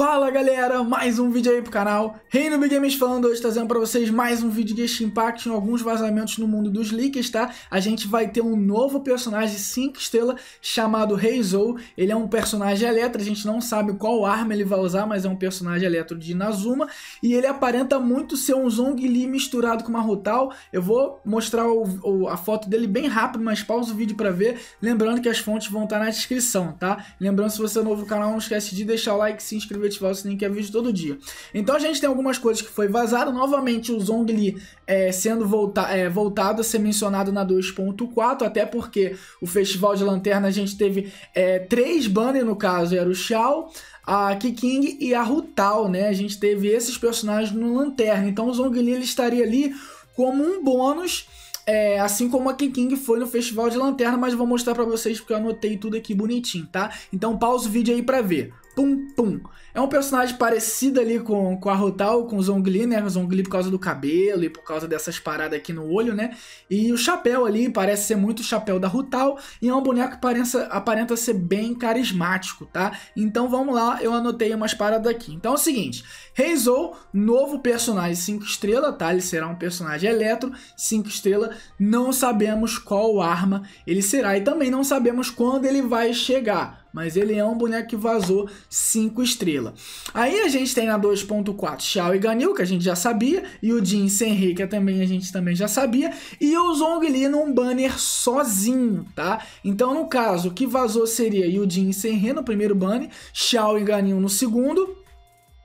Fala galera, mais um vídeo aí pro canal. Reino Big Games falando hoje, trazendo pra vocês mais um vídeo de Genshin Impact em alguns vazamentos no mundo dos leaks, tá? A gente vai ter um novo personagem 5 estrela chamado Reizou. Ele é um personagem eletro, a gente não sabe qual arma ele vai usar, mas é um personagem eletro de Nazuma. E ele aparenta muito ser um Zhongli misturado com uma Rutal. Eu vou mostrar o, o, a foto dele bem rápido, mas pausa o vídeo pra ver. Lembrando que as fontes vão estar tá na descrição, tá? Lembrando, se você é novo no canal, não esquece de deixar o like, se inscrever festival que é vídeo todo dia. Então a gente tem algumas coisas que foi vazado. Novamente o Zongli é, sendo volta, é, voltado a ser mencionado na 2.4, até porque o Festival de Lanterna a gente teve é, três banners, no caso, era o Xiao, a Kiking e a Rutal, né? A gente teve esses personagens no Lanterna. Então o Zongli ele estaria ali como um bônus. É, assim como a Kiking foi no Festival de Lanterna, mas vou mostrar para vocês porque eu anotei tudo aqui bonitinho, tá? Então pausa o vídeo aí para ver. Pum Pum. É um personagem parecido ali com, com a Rotal, com o Zongli, né? O Zongli por causa do cabelo e por causa dessas paradas aqui no olho, né? E o chapéu ali parece ser muito o chapéu da Rotal. E é um boneco que aparenta, aparenta ser bem carismático, tá? Então vamos lá, eu anotei umas paradas aqui. Então é o seguinte: Reizou, novo personagem 5 estrela, tá? Ele será um personagem eletro, 5 estrela. Não sabemos qual arma ele será e também não sabemos quando ele vai chegar mas ele é um boneco que vazou 5 estrelas. Aí a gente tem na 2.4 Xiao e Ganil, que a gente já sabia. E o Jin Senri, que também a gente também já sabia. E o Zongli num banner sozinho, tá? Então, no caso, o que vazou seria o Jin Senri no primeiro banner, Xiao e Ganil no segundo.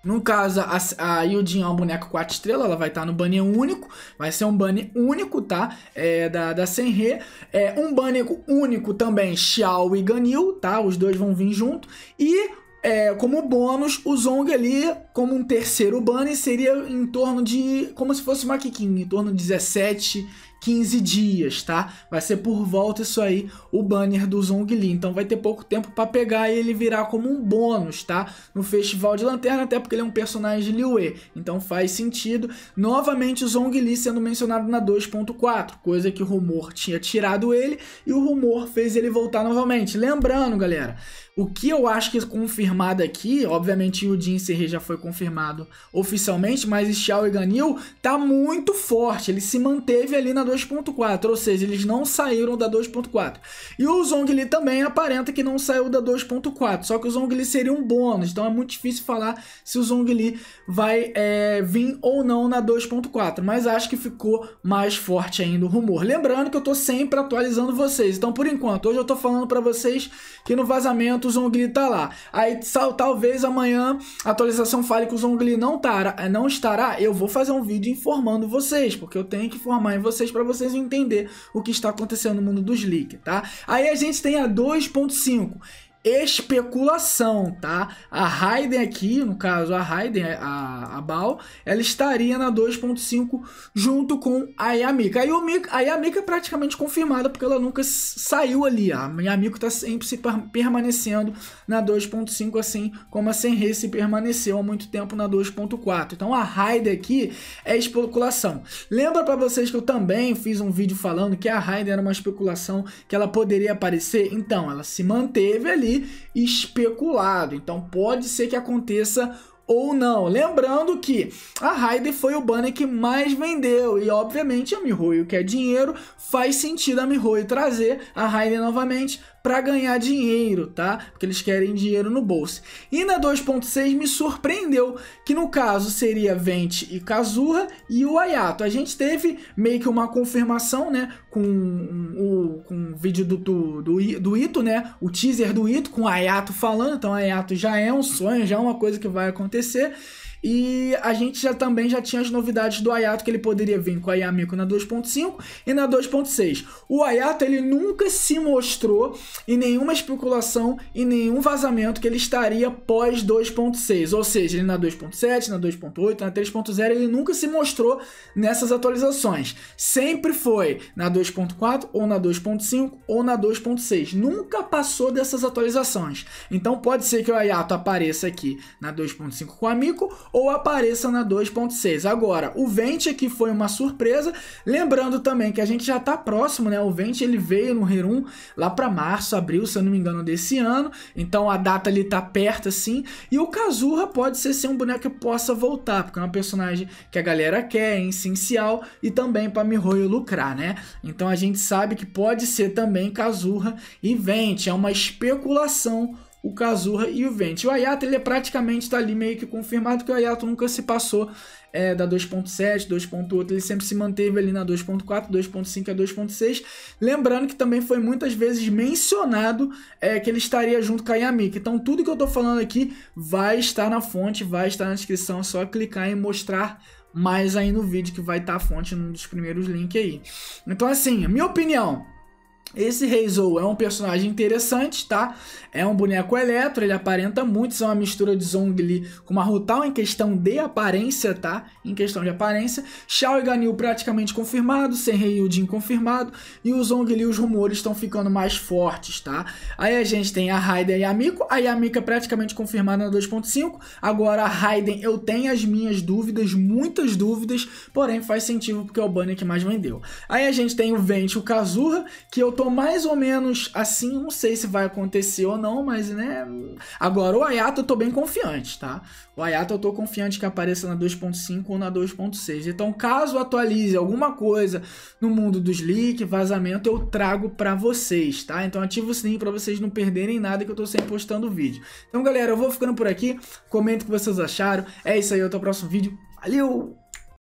No caso, a, a Yudin é um boneco 4 estrelas, ela vai estar tá no banner único, vai ser um banner único, tá? É, da, da Senhe. É, um banner único também, Xiao e Ganil, tá? Os dois vão vir junto. E é, como bônus, o Zong ali, como um terceiro banner, seria em torno de. como se fosse uma Kikin, em torno de 17 15 dias, tá? Vai ser por volta isso aí, o banner do Zhongli. Então vai ter pouco tempo para pegar e ele virar como um bônus, tá? No Festival de Lanterna, até porque ele é um personagem de Liu E, Então faz sentido. Novamente o Zhongli sendo mencionado na 2.4, coisa que o rumor tinha tirado ele e o rumor fez ele voltar novamente. Lembrando, galera, o que eu acho que é confirmado aqui, obviamente o Jin Serri já foi confirmado oficialmente, mas Xiao e Ganil tá muito forte. Ele se manteve ali na 2.4. 2.4, ou seja, eles não saíram da 2.4. E o Zhongli também aparenta que não saiu da 2.4, só que o Zhongli seria um bônus, então é muito difícil falar se o Zhongli vai é, vir ou não na 2.4, mas acho que ficou mais forte ainda o rumor. Lembrando que eu tô sempre atualizando vocês, então por enquanto, hoje eu tô falando para vocês que no vazamento o Zhongli tá lá. Aí talvez amanhã a atualização fale que o Zhongli não, tará, não estará, eu vou fazer um vídeo informando vocês, porque eu tenho que informar em vocês para vocês entender o que está acontecendo no mundo dos leaks, tá? Aí a gente tem a 2.5, especulação, tá? A Raiden aqui, no caso a Raiden, é, a, a Bal, ela estaria na 2.5 junto com a Yamika. A Yamika, a Yamika é praticamente confirmada porque ela nunca saiu ali. A Yamika tá sempre se permanecendo na 2.5, assim como a Senrei se permaneceu há muito tempo na 2.4. Então a Raiden aqui é especulação. Lembra para vocês que eu também fiz um vídeo falando que a Raiden era uma especulação que ela poderia aparecer? Então, ela se manteve ali especulado. Então pode ser que aconteça ou não. Lembrando que a Raiden foi o banner que mais vendeu e obviamente a Mihoyo quer dinheiro, faz sentido a Mihoyo trazer a Raiden novamente para ganhar dinheiro, tá? Porque eles querem dinheiro no bolso. E na 2.6 me surpreendeu que no caso seria Vente e Kazurra e o Ayato. A gente teve meio que uma confirmação, né, com o com vídeo do, do, do, do Ito, né, o teaser do Ito com o Ayato falando, então Ayato já é um sonho, já é uma coisa que vai acontecer. E a gente já também já tinha as novidades do Ayato que ele poderia vir com a Yamiko na 2.5 e na 2.6. O Ayato ele nunca se mostrou em nenhuma especulação e nenhum vazamento que ele estaria pós 2.6, ou seja, ele na 2.7, na 2.8, na 3.0 ele nunca se mostrou nessas atualizações. Sempre foi na 2.4 ou na 2.5 ou na 2.6. Nunca passou dessas atualizações. Então pode ser que o Ayato apareça aqui na 2.5 com a Miko ou apareça na 2.6. Agora, o Vente aqui foi uma surpresa, lembrando também que a gente já está próximo, né? O Vente ele veio no Herum lá para março, abril, se eu não me engano, desse ano, então a data ali tá perto assim, e o Kazurra pode ser sim um boneco que possa voltar, porque é um personagem que a galera quer, é essencial, e também para Mihoyo lucrar, né? Então a gente sabe que pode ser também Kazurra e Vente, é uma especulação o Kazurra e o Vente. O Ayato ele é praticamente está ali meio que confirmado que o Ayato nunca se passou é, da 2.7, 2.8, ele sempre se manteve ali na 2.4, 2.5 a 2.6. Lembrando que também foi muitas vezes mencionado é, que ele estaria junto com a Yamika. Então tudo que eu estou falando aqui vai estar na fonte, vai estar na descrição, é só clicar em mostrar mais aí no vídeo que vai estar tá a fonte num dos primeiros links aí. Então assim, minha opinião, esse Reizou é um personagem interessante, tá? É um boneco eletro, ele aparenta muito ser é uma mistura de Zhongli com uma em questão de aparência, tá? Em questão de aparência. Xiao e Ganil praticamente confirmado, Senrei e Yujin confirmado, e o Zhongli os rumores estão ficando mais fortes, tá? Aí a gente tem a Raiden e a Miko, a Yamika é praticamente confirmada na 2.5, agora a Raiden eu tenho as minhas dúvidas, muitas dúvidas, porém faz sentido porque é o banner que mais vendeu. Aí a gente tem o Vente e o Kazurra, que eu tô mais ou menos assim, não sei se vai acontecer ou não, mas né. Agora, o Ayato eu tô bem confiante, tá? O Ayato eu tô confiante que apareça na 2.5 ou na 2.6. Então, caso atualize alguma coisa no mundo dos leaks, vazamento, eu trago para vocês, tá? Então, ativa o sininho para vocês não perderem nada que eu tô sempre postando vídeo. Então, galera, eu vou ficando por aqui. Comenta o que vocês acharam. É isso aí, até o próximo vídeo. Valeu!